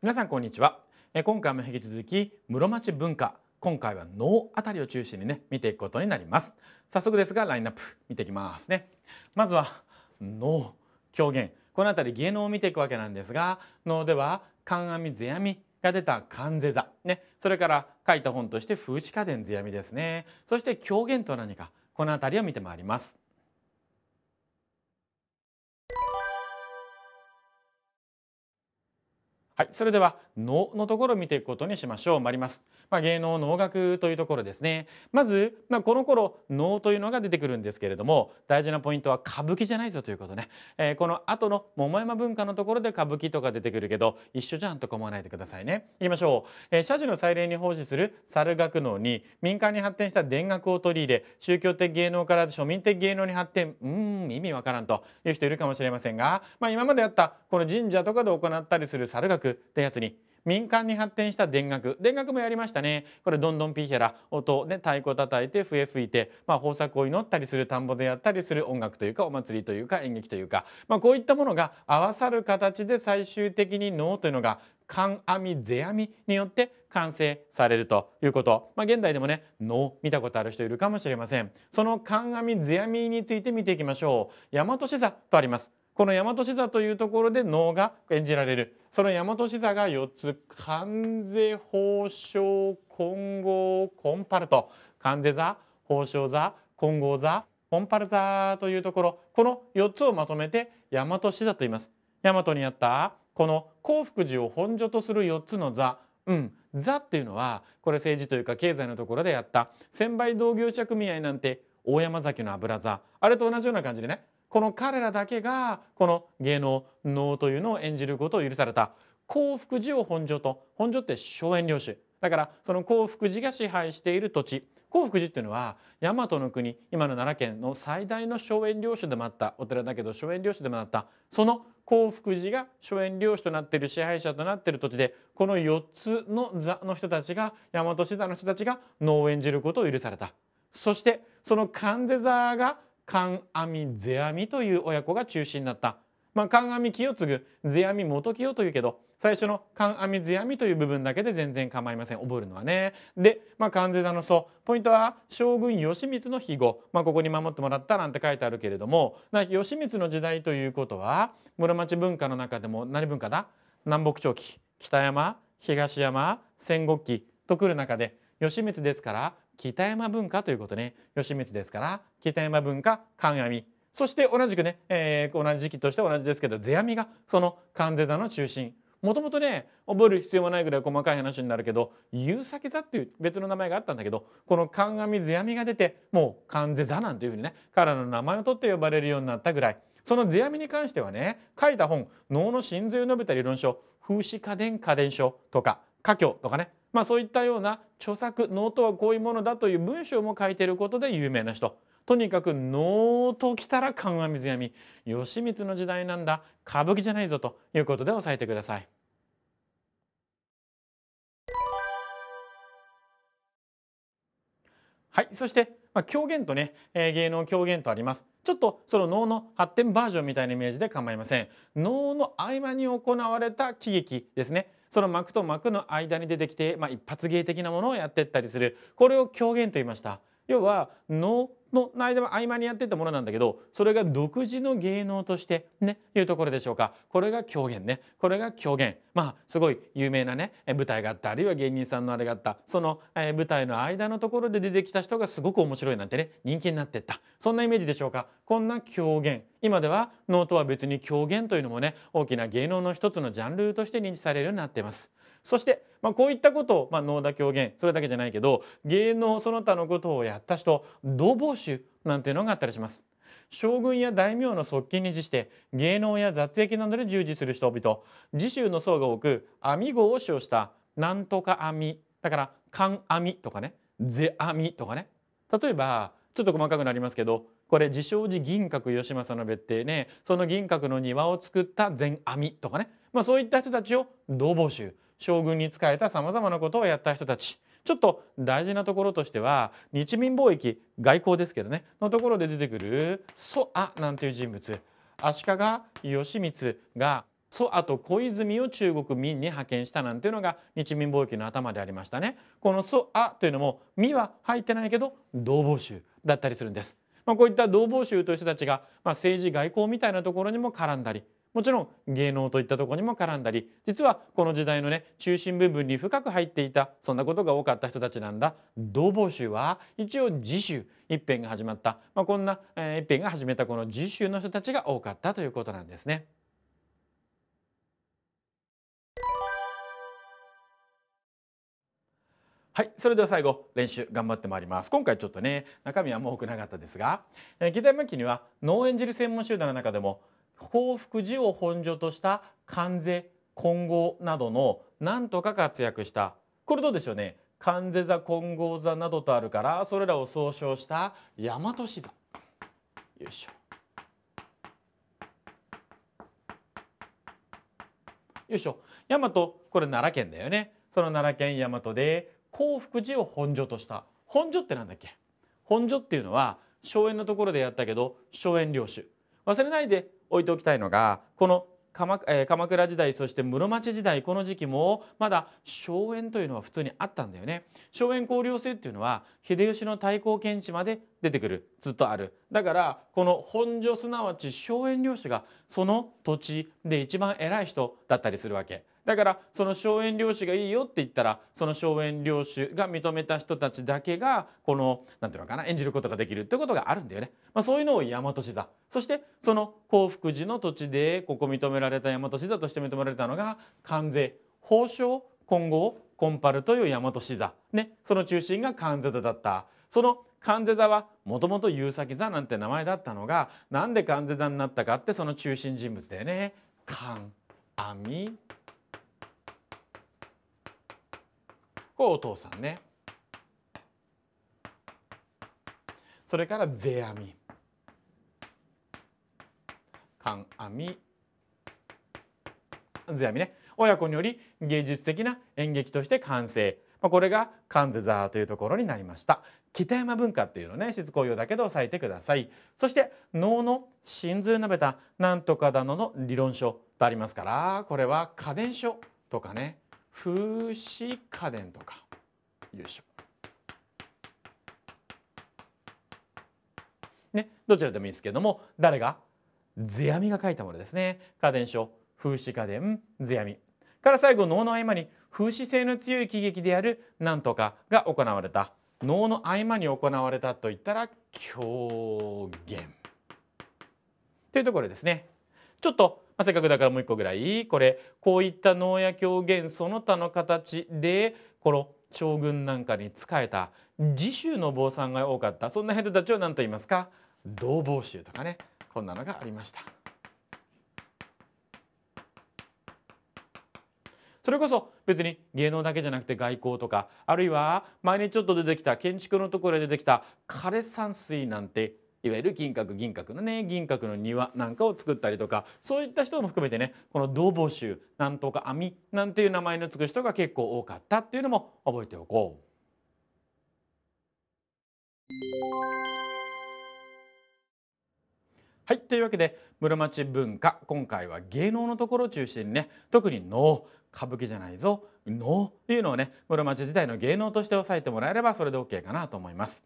皆さんこんにちは今回も引き続き室町文化今回は能あたりを中心にね見ていくことになります早速ですがラインナップ見ていきますねまずは能狂言このあたり芸能を見ていくわけなんですが能では観阿弥世阿弥が出た観世座、ね、それから書いた本として風刺家伝世阿弥ですねそして狂言と何かこのあたりを見てまいりますはい、それでは能のところを見ていくことにしましょう。参ります。まあ、芸能能楽というところですね。まず、まあ、この頃能というのが出てくるんですけれども、大事なポイントは歌舞伎じゃないぞということね。えー、この後の桃山文化のところで歌舞伎とか出てくるけど、一緒じゃんと思わないでくださいね。言いましょう。えー、社寺の祭礼に奉仕する猿学能に民間に発展した田楽を取り入れ、宗教的芸能から庶民的芸能に発展、うん、意味わからんという人いるかもしれませんが、まあ、今まであったこの神社とかで行ったりする猿楽ってやつに民間に発展した田楽田楽もやりましたねこれどんどんピーヒャラ音で太鼓叩いて笛吹いて、まあ、豊作を祈ったりする田んぼでやったりする音楽というかお祭りというか演劇というか、まあ、こういったものが合わさる形で最終的に能というのが観阿弥世阿弥によって完成されるということ、まあ、現代でもね能見たことある人いるかもしれませんその観阿弥世阿弥について見ていきましょう大和志座とありますこの大和子座というところで能が演じられるその大和子座が4つ関税法相混合コンパルト関税座法相座混合座コンパル座というところこの4つをまとめて大和子座と言います大和にあったこの幸福寺を本所とする4つの座うん、座っていうのはこれ政治というか経済のところでやった専売同業者組合なんて大山崎の油座あれと同じような感じでねこの彼らだけがこの芸能能というのを演じることを許された幸福寺を本所と本所って荘園領主だからその幸福寺が支配している土地興福寺っていうのは大和の国今の奈良県の最大の荘園領主でもあったお寺だけど荘園領主でもあったその興福寺が荘園領主となっている支配者となっている土地でこの4つの座の人たちが大和市座の人たちが能を演じることを許されたそしてその関世座が観阿弥世阿弥という親子が中心になった。まあ、観阿弥清次世阿弥元清というけど最初の観阿弥世阿弥という部分だけで全然構いません覚えるのはね。で、まあ、関税座の層ポイントは将軍義満の庇護、まあ、ここに守ってもらったなんて書いてあるけれども義満の時代ということは室町文化の中でも何文化だ南北朝期北山東山戦国期とくる中で義満ですから北山文化ということね義満ですから北山文化観阿弥そして同じくね、えー、同じ時期として同じですけど世阿弥がその観世座の中心もともとね覚える必要もないぐらい細かい話になるけど夕先座っていう別の名前があったんだけどこの観阿弥世阿弥が出てもう観世座なんていうふうにね彼の名前を取って呼ばれるようになったぐらいその世阿弥に関してはね書いた本「能の神髄を述べた理論書」「風刺家電家電書」とか「家教」とかねまあ、そういったような著作能とはこういうものだという文章も書いていることで有名な人とにかく能ときたら緩和水闇義満の時代なんだ歌舞伎じゃないぞということで押さえてください。はい、そして、まあ、狂言とね、えー、芸能狂言とあります。ちょっとその能の発展バージョンみたいなイメージで構いません。能の合間に行われた喜劇ですね。その膜と膜の間に出てきて、まあ、一発芸的なものをやってったりするこれを狂言と言いました。要は能の間は合間にやってたものなんだけどそれが独自の芸能としてねいうところでしょうかこれが狂言ねこれが狂言まあすごい有名なね舞台があったあるいは芸人さんのあれがあったその、え舞台の間のところで出てきた人がすごく面白いなんてね人気になってったそんなイメージでしょうかこんな狂言今では能とは別に狂言というのもね大きな芸能の一つのジャンルとして認知されるようになっています。そして、まあ、こういったことを、まあ、能田狂言それだけじゃないけど芸能その他のことをやった人土房主なんていうのがあったりします。将軍や大名の側近に自して芸能や雑役などで従事する人々次州の僧が多く網号を使用したなんとか網だから「勘網」とかね「是網」とかね例えばちょっと細かくなりますけどこれ自称寺銀閣義政の別邸ねその銀閣の庭を作った善網とかね、まあ、そういった人たちを同房衆将軍に仕えたさまざまなことをやった人たちちょっと大事なところとしては日民貿易外交ですけどねのところで出てくる蘇阿なんていう人物足利義満が蘇阿と小泉を中国民に派遣したなんていうのが日民貿易の頭でありましたねこの蘇阿というのも民は入ってないけど同房衆だったりするんです、まあ、こういった同房衆という人たちが、まあ、政治外交みたいなところにも絡んだりもちろん芸能といったところにも絡んだり実はこの時代のね中心部分に深く入っていたそんなことが多かった人たちなんだ同房衆は一応自主一編が始まった、まあ、こんな、えー、一編が始めたこの自主の人たちが多かったということなんですね。はい、それでは最後練習頑張ってまいります。今回ちょっとね中身はもう多くなかったですが、えー、北向きには農園汁専門集団の中でも報復寺を本所とした関税金剛などの何とか活躍したこれどうでしょうね関税座金剛座などとあるからそれらを総称した大和氏座よいしょよいしょ大和これ奈良県だよねその奈良県大和で興福寺を本所とした本所ってなんだっけ本所っていうのは荘園のところでやったけど荘園領主忘れないで置いておきたいのがこの鎌,、え鎌倉時代そして室町時代この時期もまだ荘園というのは普通にあったんだよね荘園交流制っていうのは秀吉の対抗検地まで出てくるずっとあるだからこの本所すなわち荘園領主がその土地で一番偉い人だったりするわけだからその荘園領主がいいよって言ったらその荘園領主が認めた人たちだけがこの何て言うのかな演じることができるってことがあるんだよね。まあ、そういうのを大和氏座そしてその興福寺の土地でここ認められた大和氏座として認められたのが関税法相。今後コンパルという大和氏座、ね、その中心が関税座だった。その関税座はもともと優作座なんて名前だったのがなんで関税座になったかってその中心人物だよね。関阿弥これお父さんね。それから世阿弥観阿弥世阿弥ね親子により芸術的な演劇として完成これが関世座というところになりました北山文化っていうのねしつこいようだけど割いてくださいそして能の神髄述べたなんとかだのの理論書とありますからこれは家電書とかね風刺家電とかよいしょ。ね、どちらでもいいですけれども誰が世阿弥が書いたものですね家電書風刺家電世阿弥から最後能の合間に風刺性の強い喜劇であるなんとかが行われた能の合間に行われたといったら狂言というところですねちょっとまあ、せっかくだからもう一個ぐらいこれこういった能や狂言その他の形でこの将軍なんかに仕えた自主の坊さんが多かったそんな人たちを何と言いますか同房衆とかねこんなのがありました。それこそ別に芸能だけじゃなくて外交とかあるいは前にちょっと出てきた建築のところで出てきた枯山水なんていわゆる銀閣銀閣のね銀閣の庭なんかを作ったりとかそういった人も含めてねこの土母衆なんとか網なんていう名前の付く人が結構多かったっていうのも覚えておこう。はい。というわけで、室町文化、今回は芸能のところを中心にね、特に能、歌舞伎じゃないぞ、能というのをね、室町時代の芸能として押さえてもらえればそれで OK かなと思います。